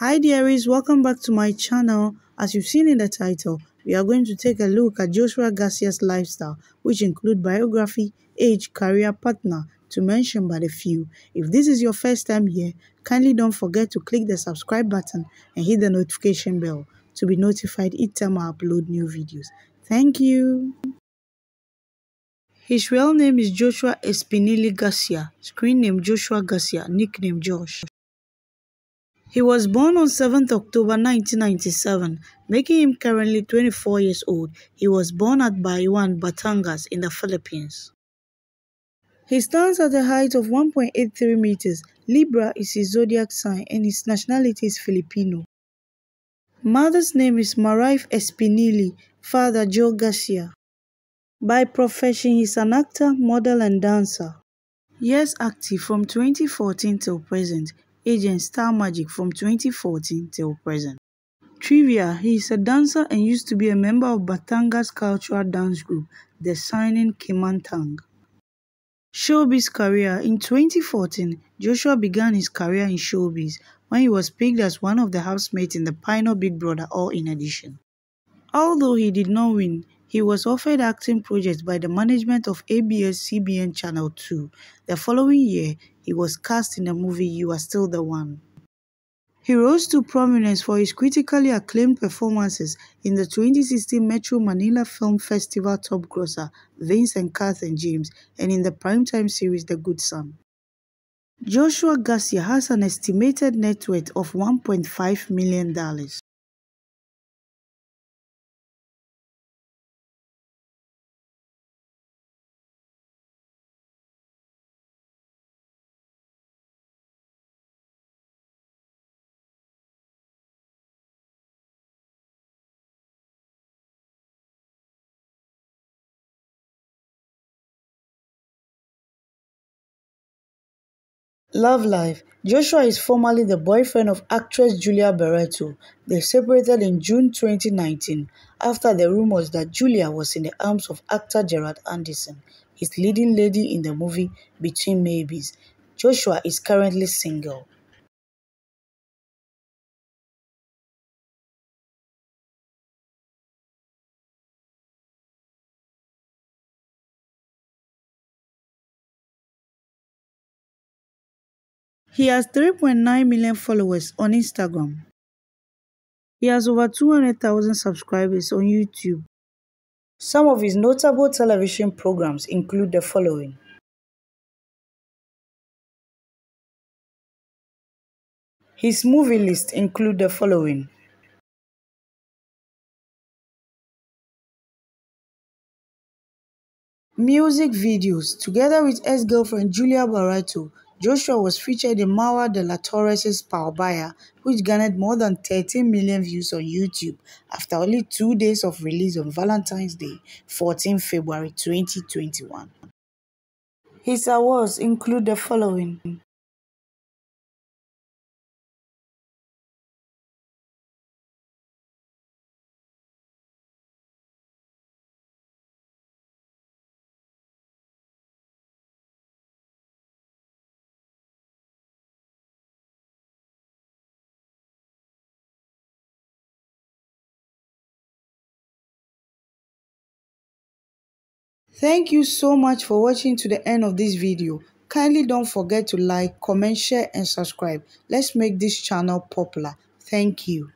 Hi dearies, welcome back to my channel. As you've seen in the title, we are going to take a look at Joshua Garcia's lifestyle, which include biography, age, career, partner, to mention but a few. If this is your first time here, kindly don't forget to click the subscribe button and hit the notification bell to be notified each time I upload new videos. Thank you. His real name is Joshua Espinelli Garcia, screen name Joshua Garcia, nickname Josh. He was born on 7th October 1997, making him currently 24 years old. He was born at Bayuan, Batangas in the Philippines. He stands at a height of 1.83 meters. Libra is his zodiac sign and his nationality is Filipino. Mother's name is Marife Espinili, father Joe Garcia. By profession, he's an actor, model, and dancer. Years active from 2014 till present agent Star Magic from 2014 till present. Trivia, he is a dancer and used to be a member of Batanga's cultural dance group, the signing Kimantang. Showbiz career In 2014, Joshua began his career in showbiz when he was picked as one of the housemates in the Pino Big Brother All In Edition. Although he did not win, he was offered acting projects by the management of ABS-CBN Channel 2. The following year, he was cast in the movie You Are Still the One. He rose to prominence for his critically acclaimed performances in the 2016 Metro Manila Film Festival top grosser Vince and Kath and James and in the primetime series The Good Son. Joshua Garcia has an estimated net worth of $1.5 million. Love life. Joshua is formerly the boyfriend of actress Julia Barreto. They separated in June 2019 after the rumors that Julia was in the arms of actor Gerard Anderson, his leading lady in the movie Between Maybes. Joshua is currently single. He has 3.9 million followers on Instagram. He has over 200,000 subscribers on YouTube. Some of his notable television programs include the following. His movie list include the following. Music videos together with ex-girlfriend Julia Barreto Joshua was featured in Mawa de la Torres' Power which garnered more than 13 million views on YouTube after only two days of release on Valentine's Day, 14 February 2021. His awards include the following. Thank you so much for watching to the end of this video. Kindly don't forget to like, comment, share and subscribe. Let's make this channel popular. Thank you.